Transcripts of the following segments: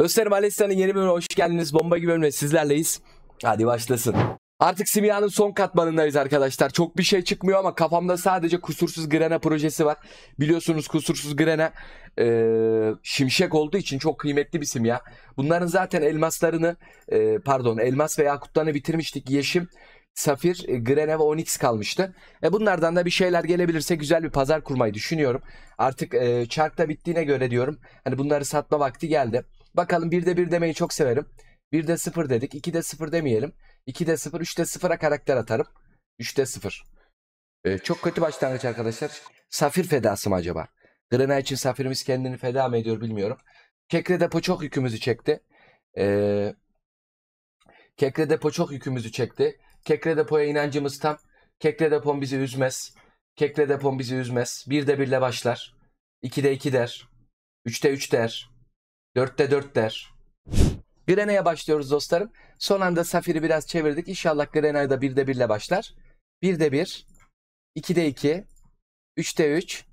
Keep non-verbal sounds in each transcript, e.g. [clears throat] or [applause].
Dostlarım Alesta'nın yeni bölümüne hoş geldiniz. Bomba gibi bölümle sizlerleyiz. Hadi başlasın. Artık simyanın son katmanındayız arkadaşlar. Çok bir şey çıkmıyor ama kafamda sadece kusursuz grena projesi var. Biliyorsunuz kusursuz grena e, şimşek olduğu için çok kıymetli bir simya. Bunların zaten elmaslarını e, pardon elmas ve yakutlarını bitirmiştik. Yeşim, Safir, e, Grene ve Onyx kalmıştı. E, bunlardan da bir şeyler gelebilirse güzel bir pazar kurmayı düşünüyorum. Artık e, çark da bittiğine göre diyorum. Hani bunları satma vakti geldi. Bakalım bir de bir demeyi çok severim. de sıfır dedik. de sıfır demeyelim. İki 2'de 0, 3'de sıfıra karakter atarım. 3'te 0. Ee, çok kötü başlangıç arkadaşlar. Safir fedası mı acaba? Grena için safirimiz kendini feda mı ediyor bilmiyorum. Kekre depo çok yükümüzü çekti. Ee, Kekre depo çok yükümüzü çekti. Kekre depoya inancımız tam. Kekre depom bizi üzmez. Kekre depom bizi üzmez. Bir de birle başlar. İki de iki der. Üçte üç der. Dörtte dört der. Grena'ya başlıyoruz dostlarım. Son anda Safir'i biraz çevirdik. İnşallah Grena'ya da birde birle başlar. Birde bir, ikide iki, üçte üç,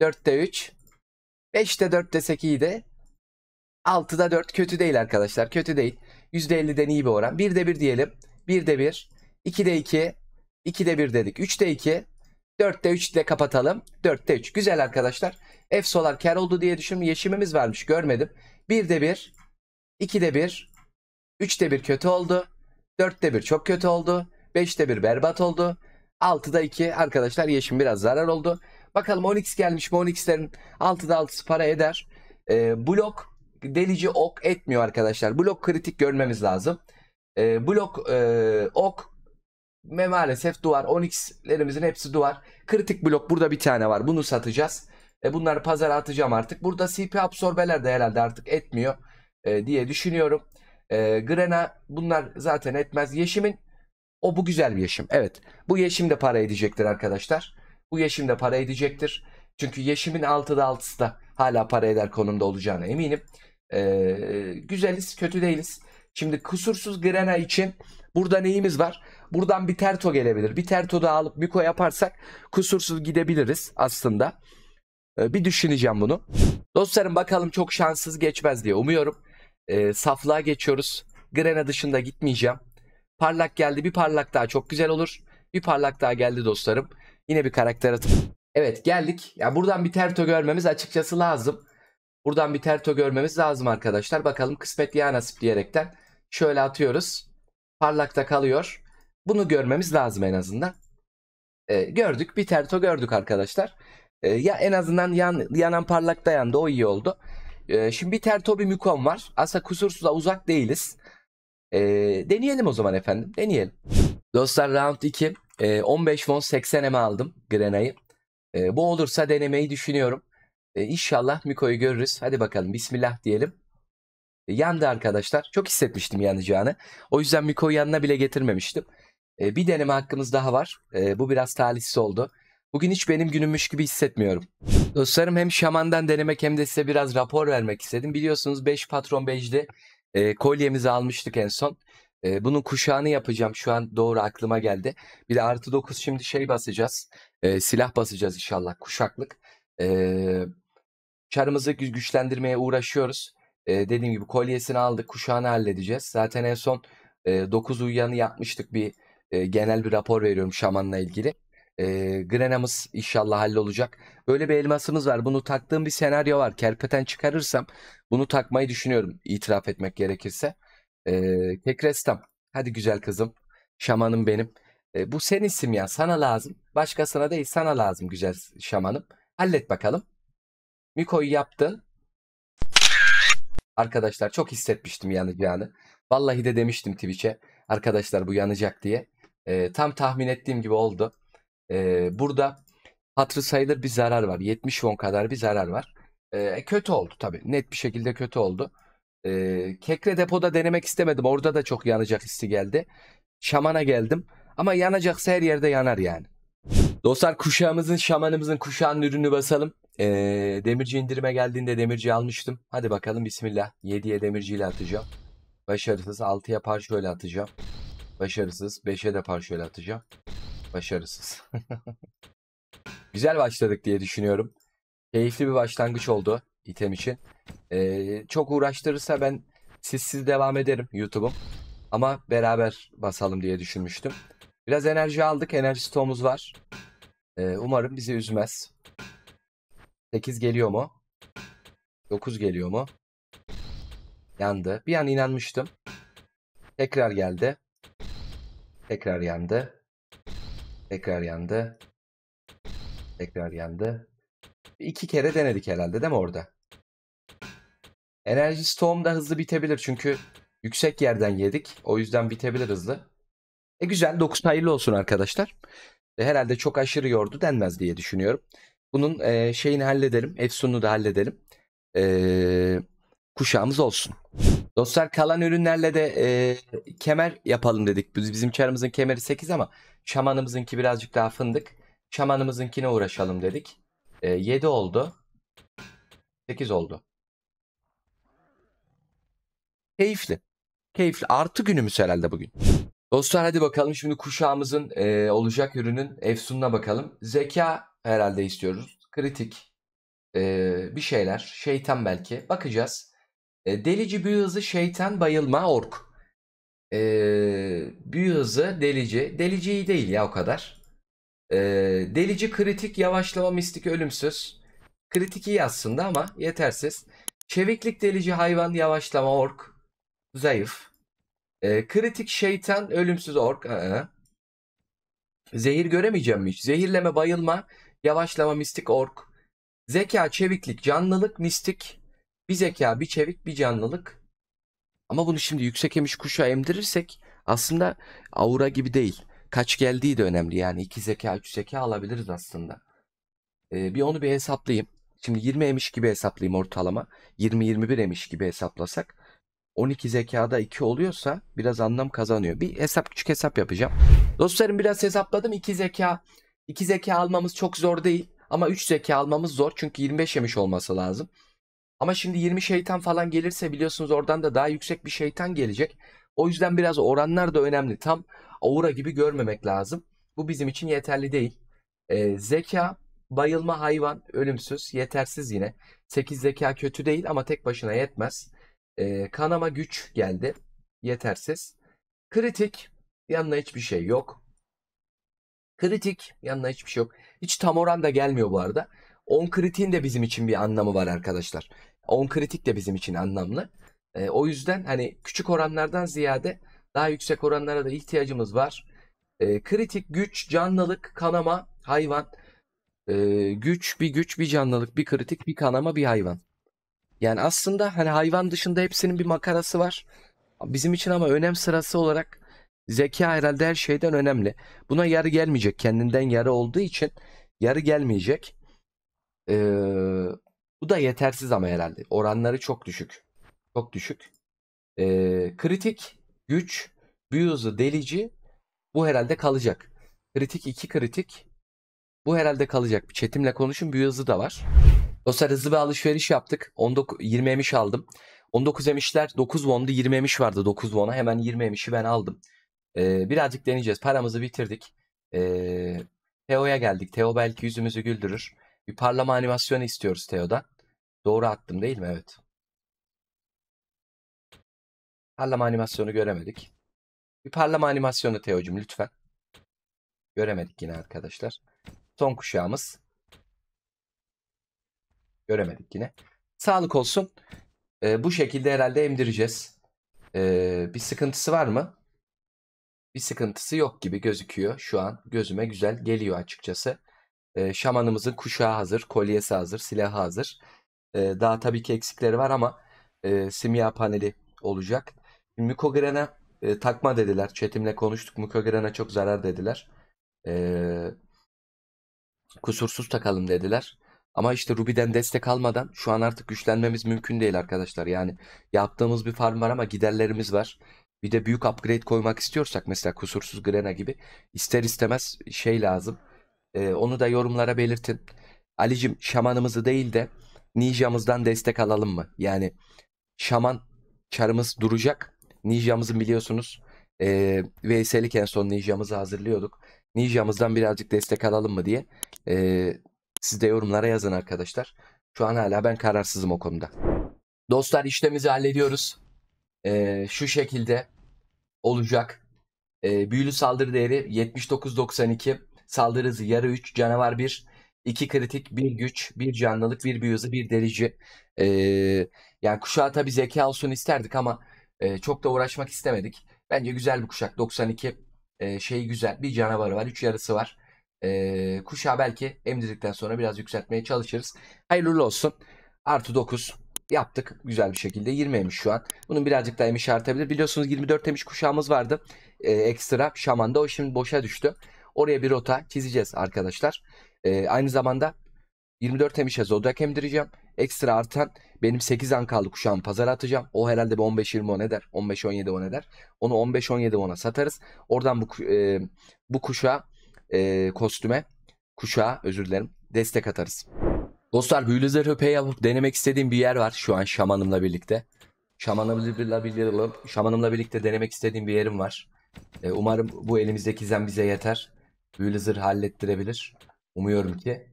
dörtte üç, beşte dört desek iyi de. Altıda dört kötü değil arkadaşlar. Kötü değil. Yüzde %50'den iyi bir oran. Birde bir diyelim. Birde bir, ikide iki, ikide bir dedik. Üçte iki, 4'te 3 de kapatalım. 4'te 3. Güzel arkadaşlar. F solar kar oldu diye düşünme. Yeşimimiz varmış. Görmedim. 1'de 1. 2'de 1. 3'te 1 kötü oldu. 4'te 1 çok kötü oldu. 5'te 1 berbat oldu. 6'da 2 arkadaşlar yeşim biraz zarar oldu. Bakalım 10x gelmiş mi? 10x'lerin 6'da 6'sı para eder. E, blok delici ok etmiyor arkadaşlar. Blok kritik görmemiz lazım. E, blok e, ok ve maalesef duvar. Onyx'lerimizin hepsi duvar. Kritik blok burada bir tane var. Bunu satacağız. E bunları pazara atacağım artık. Burada CP absorbeler de herhalde artık etmiyor e, diye düşünüyorum. E, Grena bunlar zaten etmez. Yeşim'in o bu güzel bir yeşim. Evet bu yeşim de para edecektir arkadaşlar. Bu yeşim de para edecektir. Çünkü yeşimin 6'da 6'sı da hala para eder konumda olacağına eminim. E, güzeliz kötü değiliz. Şimdi kusursuz Grena için burada neyimiz var? Buradan bir terto gelebilir. Bir terto da alıp Miko yaparsak kusursuz gidebiliriz aslında. Ee, bir düşüneceğim bunu. Dostlarım bakalım çok şanssız geçmez diye umuyorum. E, saflığa geçiyoruz. Grena dışında gitmeyeceğim. Parlak geldi. Bir parlak daha çok güzel olur. Bir parlak daha geldi dostlarım. Yine bir karakter atıp. Evet geldik. Ya yani buradan bir terto görmemiz açıkçası lazım. Buradan bir terto görmemiz lazım arkadaşlar. Bakalım kısmet ya nasip diyerekten şöyle atıyoruz. Parlakta kalıyor. Bunu görmemiz lazım en azından. E, gördük. Bir terto gördük arkadaşlar. E, ya en azından yan, yanan parlak dayandı. O iyi oldu. E, şimdi bir terto bir mikon var. Aslında kusursuza uzak değiliz. E, deneyelim o zaman efendim. Deneyelim. Dostlar round 2. E, 15 won 80 mi aldım Grena'yı. E, bu olursa denemeyi düşünüyorum. E, inşallah Miko'yu görürüz. Hadi bakalım bismillah diyelim. E, yandı arkadaşlar. Çok hissetmiştim yanacağını. O yüzden Miko'yu yanına bile getirmemiştim. Ee, bir deneme hakkımız daha var. Ee, bu biraz talihsiz oldu. Bugün hiç benim günümmüş gibi hissetmiyorum. Dostlarım hem şamandan denemek hem de size biraz rapor vermek istedim. Biliyorsunuz 5 patron bejli e, kolyemizi almıştık en son. E, bunun kuşağını yapacağım şu an doğru aklıma geldi. Bir de artı 9 şimdi şey basacağız. E, silah basacağız inşallah kuşaklık. E, çarımızı güçlendirmeye uğraşıyoruz. dediğim gibi kolyesini aldık kuşağını halledeceğiz. Zaten en son e, 9 uyuyanı yapmıştık bir e, genel bir rapor veriyorum şamanla ilgili. E, ee, Grenamız inşallah hallolacak. Böyle bir elmasımız var. Bunu taktığım bir senaryo var. Kerpeten çıkarırsam bunu takmayı düşünüyorum itiraf etmek gerekirse. E, ee, Kekrestam hadi güzel kızım. Şamanım benim. E, bu sen isim ya sana lazım. Başkasına değil sana lazım güzel şamanım. Hallet bakalım. Miko'yu yaptın. Arkadaşlar çok hissetmiştim yanacağını. Vallahi de demiştim Twitch'e arkadaşlar bu yanacak diye. E, tam tahmin ettiğim gibi oldu. E, burada hatırı sayılır bir zarar var. 70 won kadar bir zarar var. E, kötü oldu tabii. Net bir şekilde kötü oldu. E, kekre depoda denemek istemedim. Orada da çok yanacak hissi geldi. Şamana geldim. Ama yanacaksa her yerde yanar yani. Dostlar kuşağımızın, şamanımızın kuşağının ürünü basalım. Ee, demirci indirime geldiğinde demirci almıştım. Hadi bakalım bismillah. 7'ye demirciyle atacağım. Başarısız 6'ya parşöyle atacağım. Başarısız. 5'e de parşöyle atacağım. Başarısız. [laughs] Güzel başladık diye düşünüyorum. Keyifli bir başlangıç oldu item için. Ee, çok uğraştırırsa ben sizsiz devam ederim YouTube'um. Ama beraber basalım diye düşünmüştüm. Biraz enerji aldık. Enerji stoğumuz var. Ee, umarım bizi üzmez. 8 geliyor mu? 9 geliyor mu? Yandı. Bir an inanmıştım. Tekrar geldi. Tekrar yandı. Tekrar yandı. Tekrar yandı. İki kere denedik herhalde değil mi orada? Enerji stoğum da hızlı bitebilir çünkü yüksek yerden yedik. O yüzden bitebilir hızlı. E güzel 9 hayırlı olsun arkadaşlar. E, herhalde çok aşırı yordu denmez diye düşünüyorum. Bunun e, şeyini halledelim. Efsun'u da halledelim. Eee kuşağımız olsun. Dostlar kalan ürünlerle de e, kemer yapalım dedik. Biz, bizim çarımızın kemeri 8 ama şamanımızınki birazcık daha fındık. Şamanımızınkine uğraşalım dedik. E, 7 oldu. 8 oldu. Keyifli. Keyifli. Artı günümüz herhalde bugün. Dostlar hadi bakalım şimdi kuşağımızın e, olacak ürünün efsununa bakalım. Zeka herhalde istiyoruz. Kritik. E, bir şeyler. Şeytan belki. Bakacağız. E, delici büyü hızı şeytan bayılma ork. E, büyü hızı delici. Delici iyi değil ya o kadar. E, delici kritik yavaşlama mistik ölümsüz. Kritik iyi aslında ama yetersiz. Çeviklik delici hayvan yavaşlama ork. Zayıf. E, kritik şeytan ölümsüz ork. I -ı. Zehir göremeyeceğim hiç. Zehirleme bayılma. Yavaşlama mistik ork. Zeka çeviklik canlılık mistik bir zeka, bir çevik, bir canlılık. Ama bunu şimdi yüksek emiş kuşa emdirirsek aslında aura gibi değil. Kaç geldiği de önemli yani. iki zeka, üç zeka alabiliriz aslında. Ee, bir onu bir hesaplayayım. Şimdi 20 emiş gibi hesaplayayım ortalama. 20-21 emiş gibi hesaplasak. 12 zekada 2 oluyorsa biraz anlam kazanıyor. Bir hesap küçük hesap yapacağım. Dostlarım biraz hesapladım 2 zeka. 2 zeka almamız çok zor değil ama 3 zeka almamız zor çünkü 25 yemiş olması lazım. Ama şimdi 20 şeytan falan gelirse biliyorsunuz oradan da daha yüksek bir şeytan gelecek. O yüzden biraz oranlar da önemli. Tam aura gibi görmemek lazım. Bu bizim için yeterli değil. E, zeka, bayılma hayvan, ölümsüz, yetersiz yine. 8 zeka kötü değil ama tek başına yetmez. E, kanama güç geldi. Yetersiz. Kritik, yanına hiçbir şey yok. Kritik, yanına hiçbir şey yok. Hiç tam oran da gelmiyor bu arada. 10 kritiğin de bizim için bir anlamı var arkadaşlar. 10 kritik de bizim için anlamlı. E, o yüzden hani küçük oranlardan ziyade daha yüksek oranlara da ihtiyacımız var. E, kritik güç, canlılık, kanama, hayvan. E, güç, bir güç, bir canlılık, bir kritik, bir kanama, bir hayvan. Yani aslında hani hayvan dışında hepsinin bir makarası var. Bizim için ama önem sırası olarak zeka herhalde her şeyden önemli. Buna yarı gelmeyecek. Kendinden yarı olduğu için yarı gelmeyecek. Ee, bu da yetersiz ama herhalde. Oranları çok düşük. Çok düşük. Ee, kritik, güç, büyüzü, delici bu herhalde kalacak. Kritik iki kritik. Bu herhalde kalacak. Bir Çetimle konuşun büyü hızı da var. Dostlar hızlı bir alışveriş yaptık. 20 emiş aldım. 19 emişler 9 won'du 20 emiş vardı 9 won'a. Hemen 20 emişi ben aldım. Ee, birazcık deneyeceğiz. Paramızı bitirdik. Ee, Teo'ya geldik. Teo belki yüzümüzü güldürür. Bir parlama animasyonu istiyoruz Teo'dan. Doğru attım değil mi? Evet. Parlama animasyonu göremedik. Bir parlama animasyonu Teo'cum lütfen. Göremedik yine arkadaşlar. Son kuşağımız. Göremedik yine. Sağlık olsun. Ee, bu şekilde herhalde emdireceğiz. Ee, bir sıkıntısı var mı? Bir sıkıntısı yok gibi gözüküyor şu an. Gözüme güzel geliyor açıkçası. E, şamanımızın kuşağı hazır, kolyesi hazır, silahı hazır. E, daha tabii ki eksikleri var ama e, simya paneli olacak. Mykogren'e e, takma dediler. Çetimle konuştuk. Mykogren'e çok zarar dediler. E, kusursuz takalım dediler. Ama işte Ruby'den destek almadan şu an artık güçlenmemiz mümkün değil arkadaşlar. Yani yaptığımız bir farm var ama giderlerimiz var. Bir de büyük upgrade koymak istiyorsak mesela kusursuz Grena gibi ister istemez şey lazım. Ee, onu da yorumlara belirtin. Alicim şamanımızı değil de ninjamızdan destek alalım mı? Yani şaman çarımız duracak. Ninjamızı biliyorsunuz. E, ee, VS'lik en son ninjamızı hazırlıyorduk. Ninjamızdan birazcık destek alalım mı diye. E, siz de yorumlara yazın arkadaşlar. Şu an hala ben kararsızım o konuda. Dostlar işlemizi hallediyoruz. E, şu şekilde olacak. E, büyülü saldırı değeri 79.92. Saldırı hızı yarı 3, canavar 1, 2 kritik, 1 güç, 1 canlılık, 1 büyü hızı, 1 delici. Ee, yani kuşağa tabii zeka olsun isterdik ama e, çok da uğraşmak istemedik. Bence güzel bir kuşak. 92 e, şeyi güzel. Bir canavarı var, 3 yarısı var. E, kuşağı belki emdirdikten sonra biraz yükseltmeye çalışırız. Hayırlı olsun. Artı 9 yaptık güzel bir şekilde. 20'ymiş şu an. Bunun birazcık daha emiş artabilir. Biliyorsunuz 24 emiş kuşağımız vardı. E, ekstra Şaman'da o şimdi boşa düştü. Oraya bir rota çizeceğiz arkadaşlar. E, aynı zamanda 24 temişe Zodiac emdireceğim. Ekstra artan benim 8 ankalı kuşağımı pazara atacağım. O herhalde bir 15-20 on eder. 15-17 on eder. Onu 15-17 ona satarız. Oradan bu, e, bu kuşağa e, kostüme kuşağa özür dilerim destek atarız. Dostlar büyülü zırhı pay denemek istediğim bir yer var şu an şamanımla birlikte. Şamanımla, şamanımla birlikte denemek istediğim bir yerim var. E, umarım bu elimizdeki zem bize yeter. Büyülü hallettirebilir. Umuyorum ki.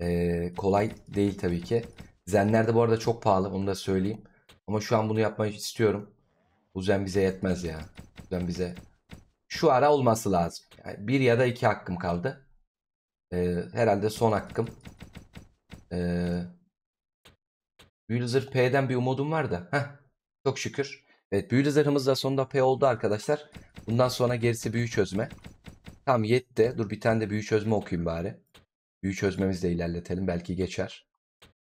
Ee, kolay değil tabii ki. Zenler de bu arada çok pahalı onu da söyleyeyim. Ama şu an bunu yapmayı istiyorum. Bu zen bize yetmez ya. Bu zen bize şu ara olması lazım. Yani bir ya da iki hakkım kaldı. Ee, herhalde son hakkım. Ee, büyülü P'den bir umudum var da. Heh, çok şükür. Evet büyülü zırhımız da sonunda P oldu arkadaşlar. Bundan sonra gerisi büyü çözme. Tam yetti. Dur bir tane de büyü çözme okuyayım bari. Büyü çözmemizle ilerletelim. Belki geçer.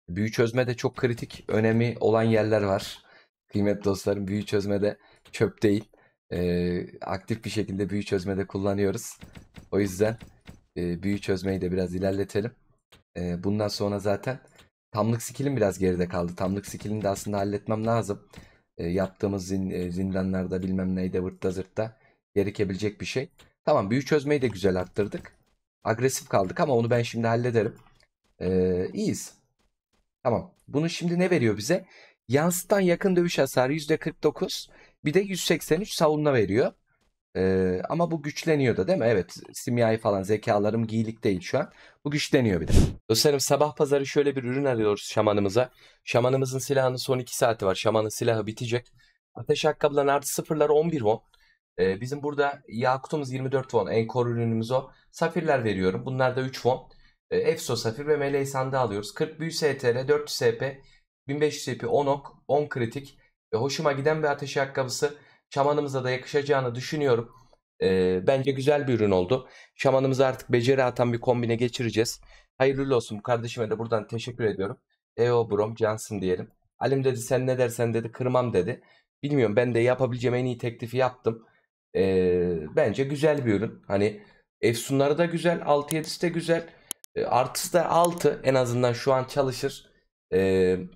Büyü çözme de çok kritik önemi olan yerler var. kıymet dostlarım büyü çözme de çöp değil. Ee, aktif bir şekilde büyü çözmede kullanıyoruz. O yüzden e, büyü çözmeyi de biraz ilerletelim. E, bundan sonra zaten tamlık skillim biraz geride kaldı. Tamlık skillini de aslında halletmem lazım. E, yaptığımız zin, e, zindanlarda bilmem neyde vırtta zırtta gerekebilecek bir şey. Tamam büyü çözmeyi de güzel arttırdık. Agresif kaldık ama onu ben şimdi hallederim. Ee, iyiyiz. Tamam. Bunu şimdi ne veriyor bize? Yansıtan yakın dövüş hasarı %49. Bir de 183 savunma veriyor. Ee, ama bu güçleniyor da değil mi? Evet simyayı falan zekalarım giyilik değil şu an. Bu güçleniyor bir de. Dostlarım sabah pazarı şöyle bir ürün arıyoruz şamanımıza. Şamanımızın silahının son 2 saati var. Şamanın silahı bitecek. Ateş ayakkabıların artı sıfırları 11 won. E, bizim burada Yakut'umuz 24 won. En core ürünümüz o. Safirler veriyorum. Bunlar da 3 won. E, EFSO Safir ve Melee Sand'ı alıyoruz. 40 büyü STR, 400 SP, 1500 SP, 10 ok, 10 kritik. E, hoşuma giden bir ateş ayakkabısı. Şamanımıza da yakışacağını düşünüyorum. E, bence güzel bir ürün oldu. Şamanımızı artık beceri atan bir kombine geçireceğiz. Hayırlı olsun kardeşime de buradan teşekkür ediyorum. Eo Brom Johnson diyelim. Alim dedi sen ne dersen dedi kırmam dedi. Bilmiyorum ben de yapabileceğim en iyi teklifi yaptım. E, bence güzel bir ürün. Hani Efsunları da güzel. 6-7'si de güzel. E, artısı da 6 en azından şu an çalışır. E,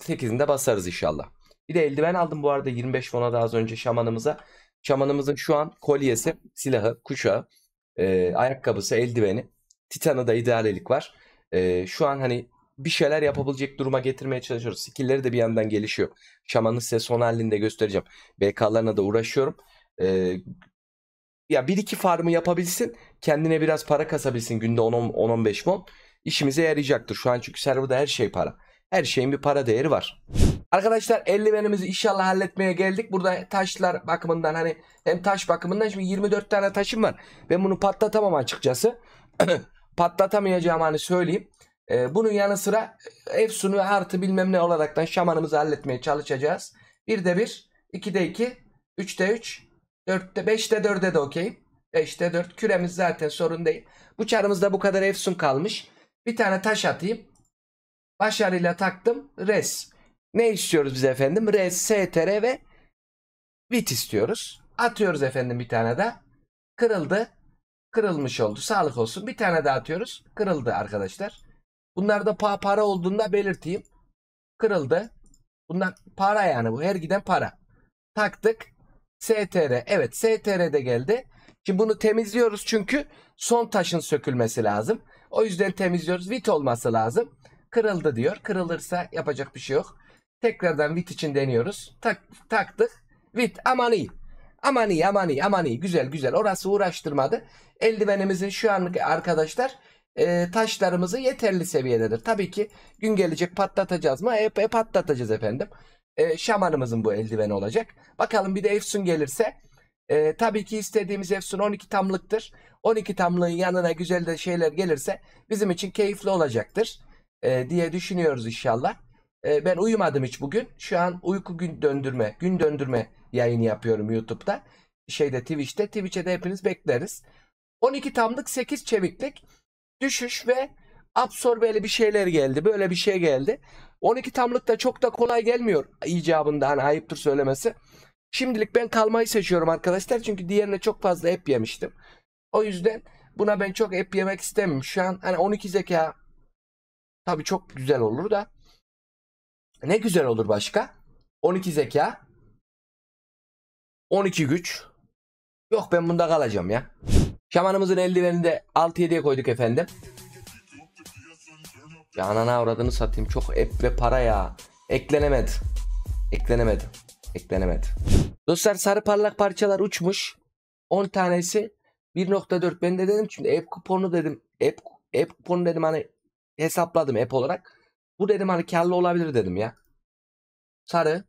8'inde basarız inşallah. Bir de eldiven aldım bu arada 25 fona daha az önce şamanımıza. Şamanımızın şu an kolyesi, silahı, kuşağı, e, ayakkabısı, eldiveni. Titan'ı da idealilik var. E, şu an hani bir şeyler yapabilecek duruma getirmeye çalışıyoruz. Skill'leri de bir yandan gelişiyor. Şamanı size son halinde göstereceğim. BK'larına da uğraşıyorum. E, ya bir iki farmı yapabilsin. Kendine biraz para kasabilsin günde 10-15 won. İşimize yarayacaktır. Şu an çünkü serverda her şey para. Her şeyin bir para değeri var. Arkadaşlar 50 benimizi inşallah halletmeye geldik. Burada taşlar bakımından hani hem taş bakımından şimdi 24 tane taşım var. Ben bunu patlatamam açıkçası. [clears throat] Patlatamayacağım hani söyleyeyim. Ee, bunun yanı sıra e, ve artı bilmem ne olaraktan şamanımızı halletmeye çalışacağız. 1'de 1, 2'de 2, 3'de 3, 4'te 5'te 4'e de okey. 5'te 4 küremiz zaten sorun değil. Bu çarımızda bu kadar efsun kalmış. Bir tane taş atayım. Başarıyla taktım. Res. Ne istiyoruz biz efendim? Res, str ve bit istiyoruz. Atıyoruz efendim bir tane de. Kırıldı. Kırılmış oldu. Sağlık olsun. Bir tane daha atıyoruz. Kırıldı arkadaşlar. Bunlar da para olduğunda belirteyim. Kırıldı. Bunlar para yani bu. Her giden para. Taktık. STR. Evet STR de geldi. Şimdi bunu temizliyoruz çünkü son taşın sökülmesi lazım. O yüzden temizliyoruz. Vit olması lazım. Kırıldı diyor. Kırılırsa yapacak bir şey yok. Tekrardan vit için deniyoruz. Tak, taktık. Vit aman iyi. Aman iyi aman iyi aman iyi. Güzel güzel. Orası uğraştırmadı. Eldivenimizin şu anlık arkadaşlar e, taşlarımızı yeterli seviyededir. Tabii ki gün gelecek patlatacağız mı? E, e patlatacağız efendim e, şamanımızın bu eldiveni olacak. Bakalım bir de Efsun gelirse. E, tabii ki istediğimiz Efsun 12 tamlıktır. 12 tamlığın yanına güzel de şeyler gelirse bizim için keyifli olacaktır e, diye düşünüyoruz inşallah. E, ben uyumadım hiç bugün. Şu an uyku gün döndürme, gün döndürme yayını yapıyorum YouTube'da. Şeyde Twitch'te. Twitch'e de hepiniz bekleriz. 12 tamlık 8 çeviklik düşüş ve absorbeli bir şeyler geldi. Böyle bir şey geldi. 12 tamlık da çok da kolay gelmiyor icabında hani ayıptır söylemesi. Şimdilik ben kalmayı seçiyorum arkadaşlar. Çünkü diğerine çok fazla hep yemiştim. O yüzden buna ben çok hep yemek istemiyorum. Şu an hani 12 zeka tabii çok güzel olur da. Ne güzel olur başka? 12 zeka. 12 güç. Yok ben bunda kalacağım ya. Şamanımızın eldiveni de 6-7'ye koyduk efendim. Ya anana avradını satayım çok ep ve para ya. Eklenemedi. Eklenemedi. Eklenemedi. Dostlar sarı parlak parçalar uçmuş. 10 tanesi 1.4 ben de dedim şimdi app kuponu dedim. App, app kuponu dedim hani hesapladım app olarak. Bu dedim hani karlı olabilir dedim ya. Sarı.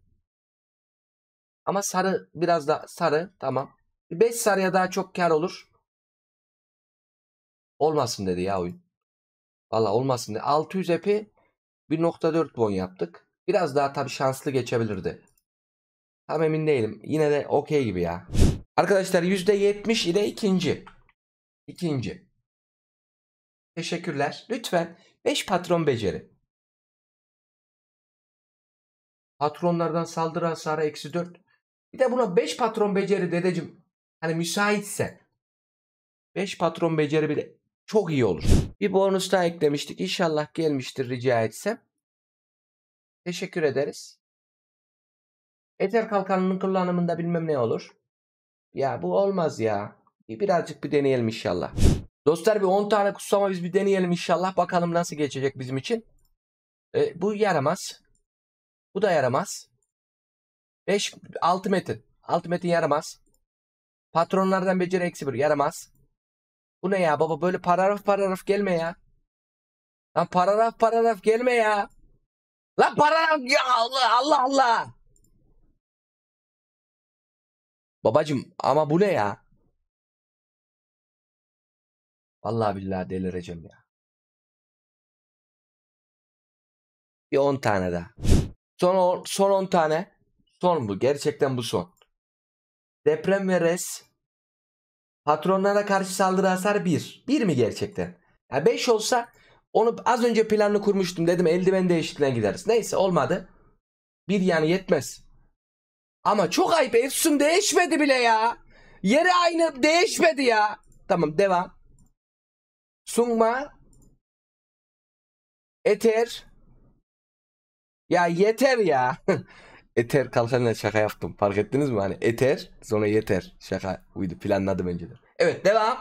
Ama sarı biraz da sarı tamam. 5 sarıya daha çok kar olur. Olmasın dedi ya oyun. Valla olmasın diye. 600 epi 1.4 bon yaptık. Biraz daha tabii şanslı geçebilirdi. Tam emin değilim. Yine de okey gibi ya. Arkadaşlar %70 ile ikinci. İkinci. Teşekkürler. Lütfen 5 patron beceri. Patronlardan saldırı hasarı eksi 4. Bir de buna 5 patron beceri dedecim. Hani müsaitse. 5 patron beceri bile çok iyi olur. Bir bonus daha eklemiştik. İnşallah gelmiştir rica etsem. Teşekkür ederiz. Eter kalkanının kullanımında bilmem ne olur. Ya bu olmaz ya. birazcık bir deneyelim inşallah. Dostlar bir 10 tane kutsama biz bir deneyelim inşallah. Bakalım nasıl geçecek bizim için. E, bu yaramaz. Bu da yaramaz. 5 6 metin. 6 metin yaramaz. Patronlardan beceri eksi 1 yaramaz. Bu ne ya baba böyle paragraf paragraf gelme ya. Lan paragraf paragraf gelme ya. Lan paragraf ya Allah Allah Allah. Babacım ama bu ne ya? Vallahi billahi delireceğim ya. Bir 10 tane daha. Son son 10 tane. Son bu. Gerçekten bu son. Deprem ve res Patronlara karşı saldırı hasar 1. 1 mi gerçekten? Ya 5 olsa onu az önce planlı kurmuştum dedim eldiven değişikliğine gideriz. Neyse olmadı. Bir yani yetmez. Ama çok ayıp Efsun değişmedi bile ya. Yeri aynı değişmedi ya. Tamam devam. Sungma. Eter. Ya yeter ya. [laughs] Eter kalkanla şaka yaptım. Fark ettiniz mi? Hani eter sonra yeter. Şaka uydu planladım önceden. Evet devam.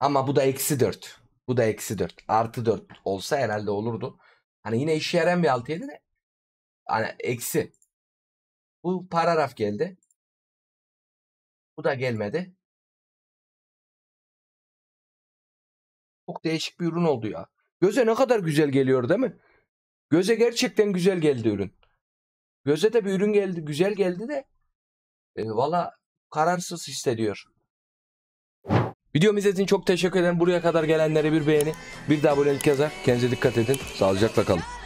Ama bu da eksi 4. Bu da eksi 4. Artı 4 olsa herhalde olurdu. Hani yine işe yarayan bir altıydı de. Hani eksi. Bu paragraf geldi. Bu da gelmedi. Çok değişik bir ürün oldu ya. Göze ne kadar güzel geliyor değil mi? Göze gerçekten güzel geldi ürün. Göze de bir ürün geldi, güzel geldi de e, valla kararsız hissediyor. Videomu izlediğiniz çok teşekkür ederim. Buraya kadar gelenlere bir beğeni, bir de abonelik yazar. Kendinize dikkat edin. Sağlıcakla kalın.